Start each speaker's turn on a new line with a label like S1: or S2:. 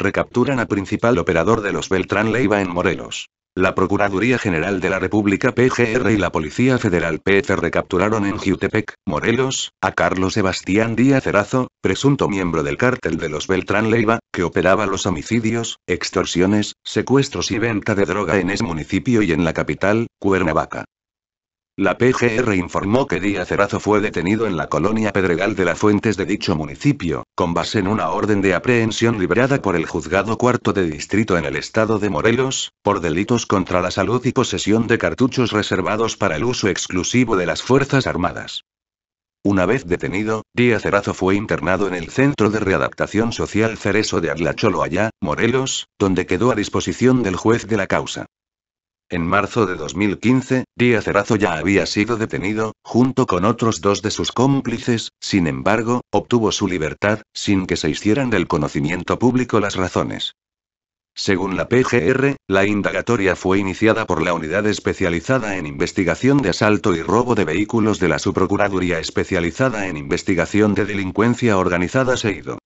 S1: Recapturan a principal operador de los Beltrán Leiva en Morelos. La Procuraduría General de la República PGR y la Policía Federal PF recapturaron en Jutepec, Morelos, a Carlos Sebastián Díaz Cerazo, presunto miembro del cártel de los Beltrán Leiva, que operaba los homicidios, extorsiones, secuestros y venta de droga en ese municipio y en la capital, Cuernavaca. La PGR informó que Díaz Cerazo fue detenido en la colonia Pedregal de las Fuentes de dicho municipio, con base en una orden de aprehensión liberada por el juzgado cuarto de distrito en el estado de Morelos, por delitos contra la salud y posesión de cartuchos reservados para el uso exclusivo de las Fuerzas Armadas. Una vez detenido, Díaz Cerazo fue internado en el Centro de Readaptación Social Cereso de allá, Morelos, donde quedó a disposición del juez de la causa. En marzo de 2015, Díaz Cerazo ya había sido detenido, junto con otros dos de sus cómplices, sin embargo, obtuvo su libertad, sin que se hicieran del conocimiento público las razones. Según la PGR, la indagatoria fue iniciada por la Unidad Especializada en Investigación de Asalto y Robo de Vehículos de la Subprocuraduría Especializada en Investigación de Delincuencia Organizada SEIDO.